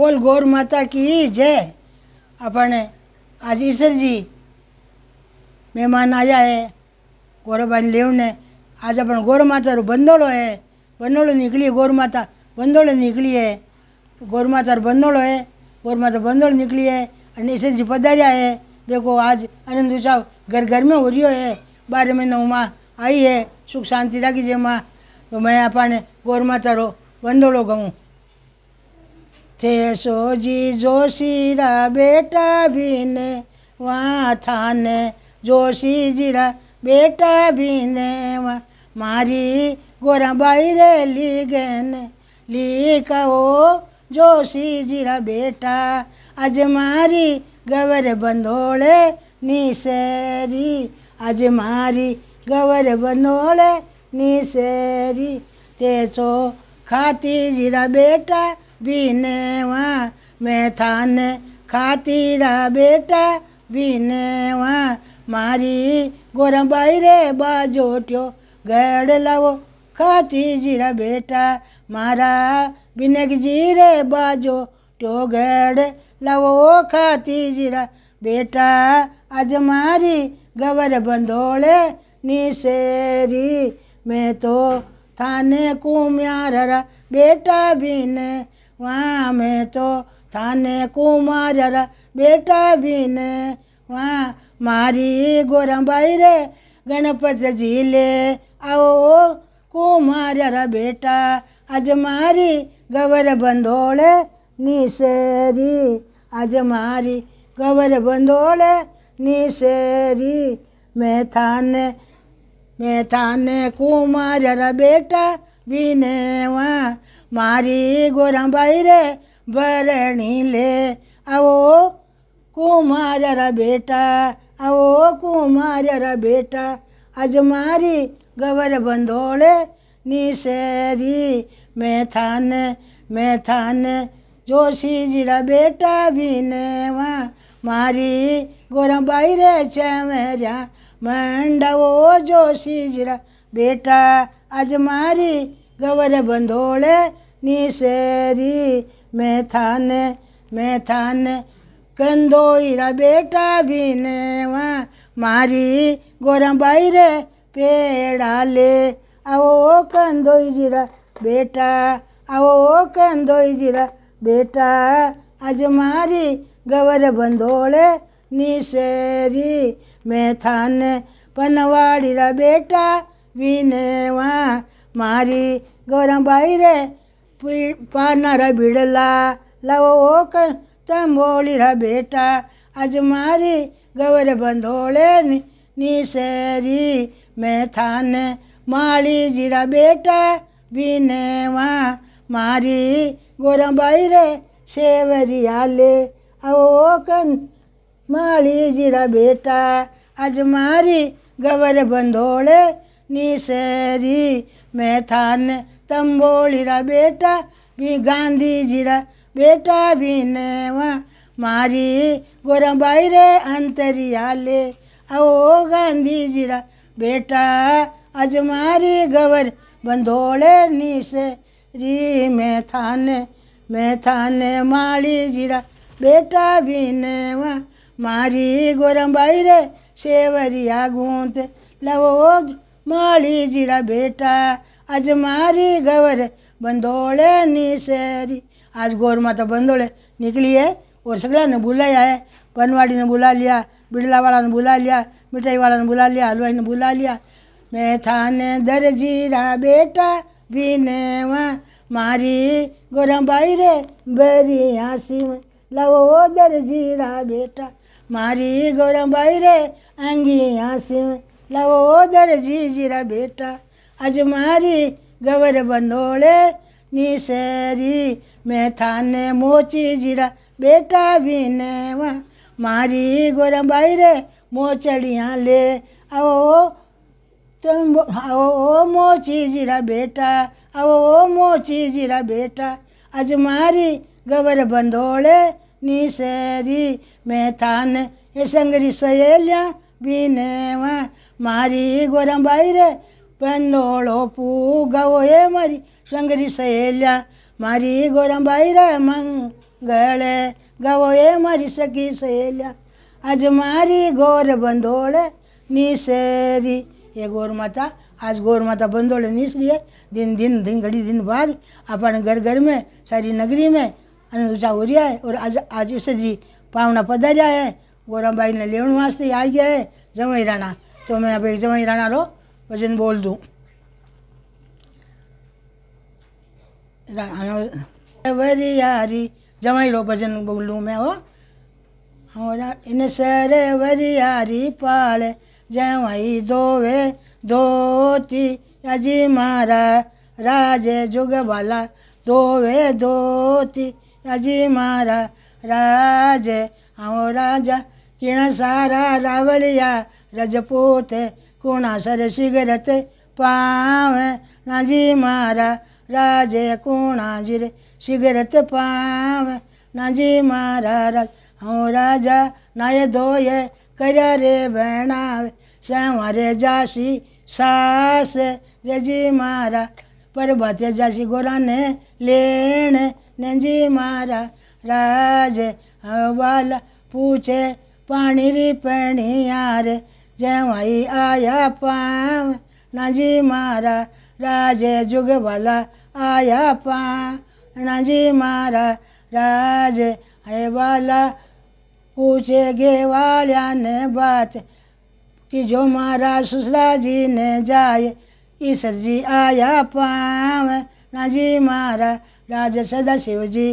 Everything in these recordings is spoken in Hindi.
बोल गौर माता की जय अपन आज ईश्वर जी मेहमान आया है गौरबाई लेव ने आज अपन गौर माता रो बंदोड़ो है बंदोड़ो निकली गौर माता बंदोड़े निकली है गौरमाता बंदोड़ो है गौरमाता बंदोड़ निकली है અને ઈશ્વરજી પધાર્યા હે દેખો આજ આનંદ ઉત્સવ ઘર ઘર મેં હો રહ્યો હે બારે મહિના ઉમાં આવી હે સુખ શાંતિ રાખી છે માં તો મેં આપણને ગોરમાતા રો બંદોળો કહું તે સોજી જોશીરા બેટા ભીને વા થાને જોશી જીરા બેટા ભીને વા મારી ગોરાબાઈ રે લીગેને ली कहो जोशी जीरा बेटा अजमारी गवर बंदोले आज मारी गवर बंदोले निसेरी तेचो खाती जीरा बेटा बीनेवा वहाँ मैं थाने खाती रहा बेटा बीनेवा मारी गोरम बाई रे बाजोट्यो गड़ लवो खाती जीरा बेटा मारा बिनक जीरे बाजो टोगड़ लवो खाती जीरा बेटा आज मारी गबर बंदोले निशेरी मैं तो थाने कुम्यार बेटा बिन वहाँ मैं तो थाने कुमार बेटा बिन वहाँ मारी गोरम बाई रे गणपत जी ले आओ कुमार बेटा अजमारी गवर बंदोले नी सेरी अजमारी गवर बंदोले नी सेरी मैं थाने मैं थाने कुमार बेटा बीनेवा मारी गोरा बाईरे बरणी ले आओ कुमार बेटा आओ कुमार बेटा अजमारी गवर बंधोड़े निशेरी मैथान मैथान जोशी जीरा बेटा भी बीनेवा मारी गोरबाई रे चमरिया मंडवो जोशी जीरा बेटा आज मारी गवर बंधोड़े निशेरी मैथान मैथान कंदोईरा बेटा भी बीनेवा मारी गोरबाई रे पेड़ा डाले आओ कंदोईजीरा कंदोई जीरा बेटा आओ कंदोईजीरा कंदोई जीरा बेटा गवर बंदोले निशेरी मैं थाने पनवाड़ी रा बेटा विनेवा मारी गौरम बाई रे रा बिड़ला लवो कंदोली रा बेटा अजमारी ಗವರ ಬಂದೋಳೆ ನೀ ಸೇರಿ मैं थान माली जीरा बेटा बीने वहाँ मारी गोरा बाई रे सेवरिया ले ओ कन माली जीरा बेटा आज मारी गवर बंधोड़े निशरी मैं थान तम्बोलीरा बेटा भी गांधी जीरा बेटा भी नेवा मारी गोरा बाई रे अंतरिया ले ओ गांधी जीरा बेटा आज मारी गवर बंदोले नीसे री मै थाने मैं थाने माली जीरा बेटा भी वा मारी गोरम भाई रे सेवरिया गूंत लवो माली जीरा बेटा आज मारी गवर बंदोळे निसेरी आज गोर माता बंदोले निकली है और ने बुलाया है पनवाड़ी ने बुला लिया बिड़ला वाला ने बुला लिया मिठाई वाला ने बुला लिया हलवाई ने बुला लिया मैं थाने दर जीरा बेटा भी ने मारी गोरम भाई रे बरी हंसी में लवो दर जीरा बेटा मारी गोरम भाई रे अंगी हंसी में लवो दर जी जीरा बेटा अज मारी गवर बनोले नी सेरी मैं थाने मोची जीरा बेटा भी ने मारी गोरम भाई रे मोचड़ियाँ ले आओ तुम आओ ओ मोची जीरा बेटा आओ ओ मोची जीरा बेटा मारी गबर बंदोड़े नी सेरी मैं थान ये संगरी सहेलियाँ बीने वहाँ मारी गोरम बाई रे बंदोलो पू गो ये मारी संगरी सहेलियाँ मारी गोरम बाई रे मंगले गवो ये मारी सकी सहेलियाँ आज मारी गोर बंदोड़े निसेरी ये गोर माता आज गोर माता बंदोड़े निशरी है दिन दिन दिन घड़ी दिन बाद अपन घर घर में सारी नगरी में अनुचा हो रहा है और आज आज उसे जी पावना पधारा है गौराबाई ने लेवन वास्ते आ गया है जवई राणा तो मैं अब जवई राणा रो भजन बोल दूँ वरी यारी जमाई रो भजन बोल मैं वो और इन सरे वरियारी पाल जवाई दोवे धोती अजी मारा राजे जुग भला दोवे धोती अजी मारा राजे हाँ राजा किण सारा रावलिया रजपूत कुणा सर सिगरत पावे नजी मारा राजे कुणा जिर सिगरत पावे नजी मारा राज हूँ राजा नए धोये कर रे भैना रे जासी सास रे जी मारा पर्वत जासी गोरा ने लेण ने जी मारा राज वाला पूछे पानी री पैणी यार जवाई आया पाम ना जी मारा राजे जुग वाला आया पा ना जी मारा राजे हे वाला पूछेगे वाल्या ने बात कि जो महाराज ससुरा जी ने जाए ईश्वर जी आया पाव ना जी मारा राज सदा शिव जी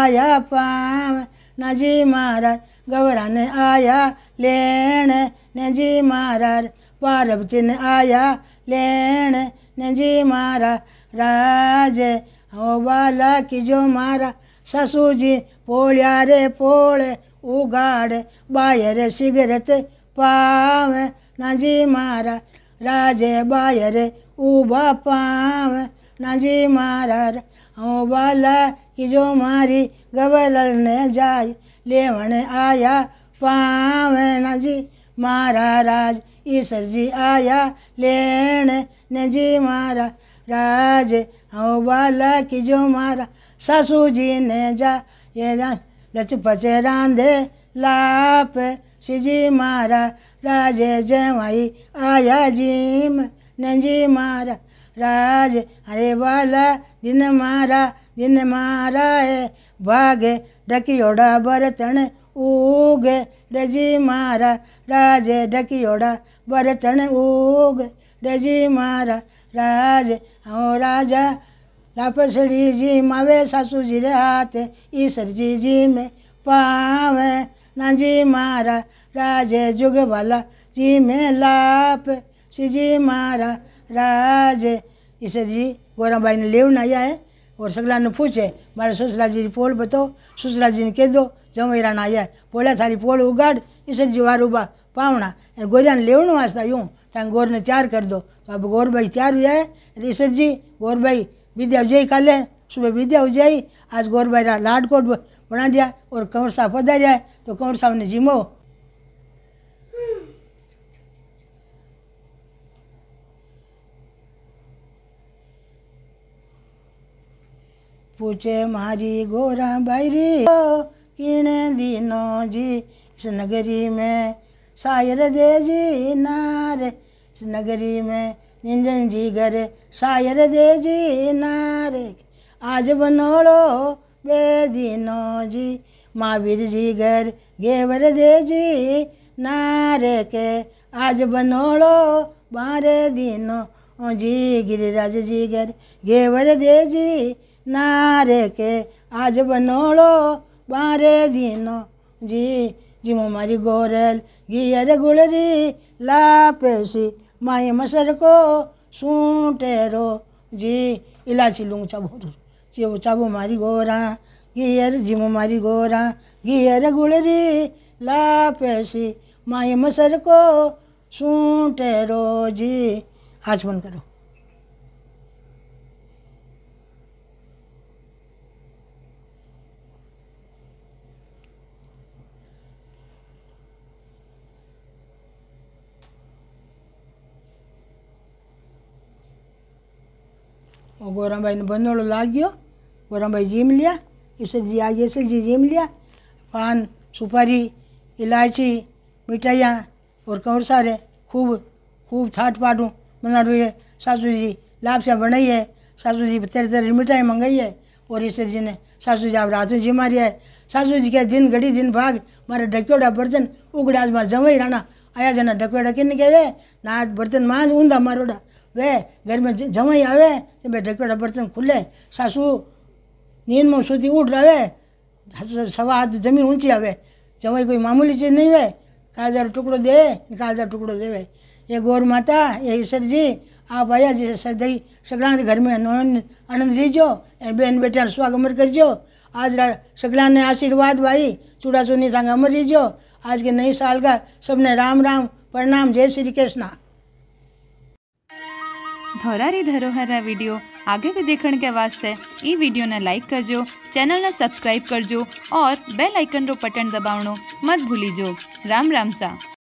आया पाव ना जी महाराज गवरा ने आया लेण ने जी मारा पार्वती ने आया लेण ने जी महाराज राज हो बाला कि जो मारा ससुर जी पोलिया रे पोले उगाड़ बायर सिगरत पाव ना मारा राजे बायर उबा पाव ना मारा ओ बाला कि जो मारी गवलल ने जाय लेवण आया पाव ना मारा राज ईश्वर जी आया लेने ने जी मारा राज हूँ बाला कि जो मारा सासू जी ने जा ये राज लचपच पचे रांधे लाप शिजी मारा राजे जवाई आया जीम नंजी मारा राज हरे बाला दिन मारा दिन मारा है भागे डकियोड़ा बरतन ऊग डजी मारा राजे डकियोड़ा बरतन ऊग डजी मारा राज हो राजा लापसड़ी जी मावे सासू जी रे हाथ ईश्वर जी जी में पावे ना जी मारा राजे जुग भला जी में लाप श्री जी मारा राजे ईश्वर जी भाई ने ना आया है और सगला ने पूछे मारे ससुरा जी पोल बताओ ससुरा जी ने कह दो जमेरा ना आया बोला थारी पोल उगाड़ ईश्वर जी वार उबा पावना गोरिया ने लेवण वास्ता यूँ तंग गोर ने तैयार कर दो तो अब गोर भाई तैयार हुआ है ईश्वर जी गोर भाई विद्या विजयी कर ले सुबह विद्या विजयी आज गौर गौरबाई लाड कोट बना दिया और कंवर साहब पदा जाए तो कंवर साहब ने जिमो पूछे मारी गोरा बायरी किने दिनो जी इस नगरी में सायर दे जी नारे इस नगरी में निंदन जी घर शायर दे जी नारे आज बनोड़ो बेदिनो जी महावीर जी घर गेवर दे जी नारे के आज बनोड़ो बारे दिनो जी गिरिराज जी घर गेवर दे जी नारे के आज बनोड़ो बारे दिनो जी जिमो मारी गोरल गियर गुड़री पेशी माए मसर को सूटे रो जी इलाची लूंग चाबो चियो तो चाबो मारी गोरा गियर जिमो मारी गोरा गियर गुड़री ला पैसी माए मसर को सूटे जी आज करो औरम भाई ने बंदोड़ो गो औरम भाई जीम लिया ईश्वर जी आ गए ईश्वर जी जीम लिया पान सुपारी इलायची मिठाइयाँ और कौर सारे खूब खूब थाट पाटू बना रुए सासू जी लापसा बनाई है सासू जी तेरे तेरे मिठाई मंगाई है और ईश्वर जी ने सासू जी आप रात जी मारी है सासू जी के दिन घड़ी दिन भाग मारे डक्योड़ा बर्तन उगड़ा मार जमा ही रहना आया जाना डक्योड़ा किन कहवे ना बर्तन माँ ऊंधा मारोड़ा वे घर में जवाई आवे तो बेटे बर्तन खुले सासू नींद में सुधी उठ रहे सवा हाथ जमी ऊंची आवे जवाई कोई मामूली चीज़ नहीं वे कालजार टुकड़ो दे कालजार टुकड़ो वे ये गौर माता ये ईश्वर जी आप आया जी दही सगड़ा घर में आनंद लीजो बहन बेटिया स्वाग अमर करजो आज सगड़ा ने आशीर्वाद भाई चूड़ा चूनी थांग अमर लीजो आज के नई साल का सबने राम राम प्रणाम जय श्री कृष्णा धरोहर ધરોહરના वीडियो आगे भी देखने के वास्ते ई वीडियो ने लाइक करजो चैनल ने सब्सक्राइब करजो और बेल आइकन रो बटन दबावनो मत जो राम राम सा